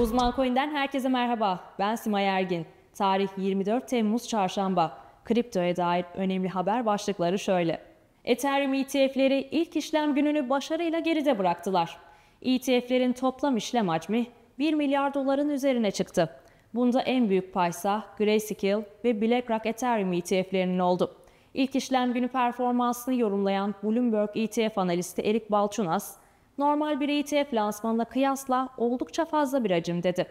Uzman Coin'den herkese merhaba. Ben Simay Ergin. Tarih 24 Temmuz Çarşamba. Kriptoya dair önemli haber başlıkları şöyle. Ethereum ETF'leri ilk işlem gününü başarıyla geride bıraktılar. ETF'lerin toplam işlem hacmi 1 milyar doların üzerine çıktı. Bunda en büyük paysa Grayscale ve BlackRock Ethereum ETF'lerinin oldu. İlk işlem günü performansını yorumlayan Bloomberg ETF analisti Erik Balchunas, normal bir ETF lansmanına kıyasla oldukça fazla bir hacim dedi.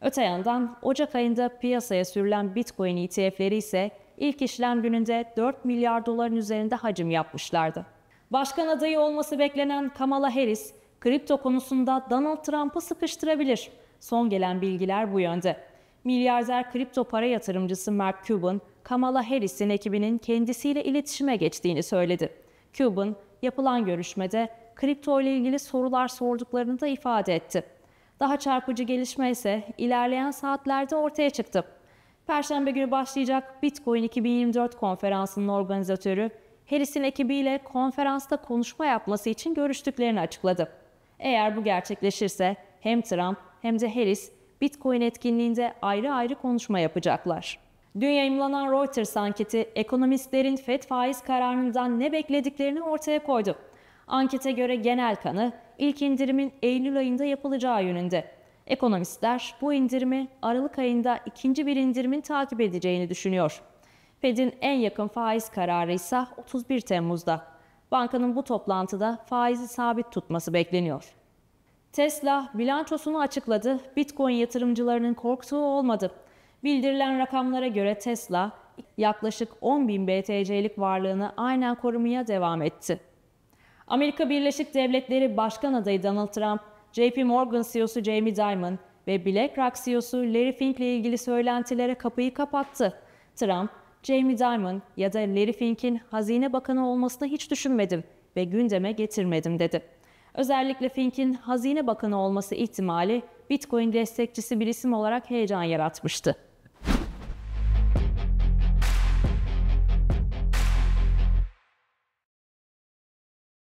Öte yandan Ocak ayında piyasaya sürülen Bitcoin ETF'leri ise ilk işlem gününde 4 milyar doların üzerinde hacim yapmışlardı. Başkan adayı olması beklenen Kamala Harris, kripto konusunda Donald Trump'ı sıkıştırabilir. Son gelen bilgiler bu yönde. Milyarder kripto para yatırımcısı Mark Cuban, Kamala Harris'in ekibinin kendisiyle iletişime geçtiğini söyledi. Cuban, yapılan görüşmede kripto ile ilgili sorular sorduklarını da ifade etti. Daha çarpıcı gelişme ise ilerleyen saatlerde ortaya çıktı. Perşembe günü başlayacak Bitcoin 2024 konferansının organizatörü Harris'in ekibiyle konferansta konuşma yapması için görüştüklerini açıkladı. Eğer bu gerçekleşirse hem Trump hem de Harris Bitcoin etkinliğinde ayrı ayrı konuşma yapacaklar. Dün yayımlanan Reuters anketi ekonomistlerin FED faiz kararından ne beklediklerini ortaya koydu. Ankete göre genel kanı ilk indirimin Eylül ayında yapılacağı yönünde. Ekonomistler bu indirimi Aralık ayında ikinci bir indirimin takip edeceğini düşünüyor. Fed'in en yakın faiz kararı ise 31 Temmuz'da. Bankanın bu toplantıda faizi sabit tutması bekleniyor. Tesla bilançosunu açıkladı. Bitcoin yatırımcılarının korktuğu olmadı. Bildirilen rakamlara göre Tesla yaklaşık 10 bin BTC'lik varlığını aynen korumaya devam etti. Amerika Birleşik Devletleri Başkan adayı Donald Trump, JP Morgan CEO'su Jamie Dimon ve BlackRock CEO'su Larry Fink ile ilgili söylentilere kapıyı kapattı. Trump, Jamie Dimon ya da Larry Fink'in hazine bakanı olmasını hiç düşünmedim ve gündeme getirmedim dedi. Özellikle Fink'in hazine bakanı olması ihtimali Bitcoin destekçisi bir isim olarak heyecan yaratmıştı.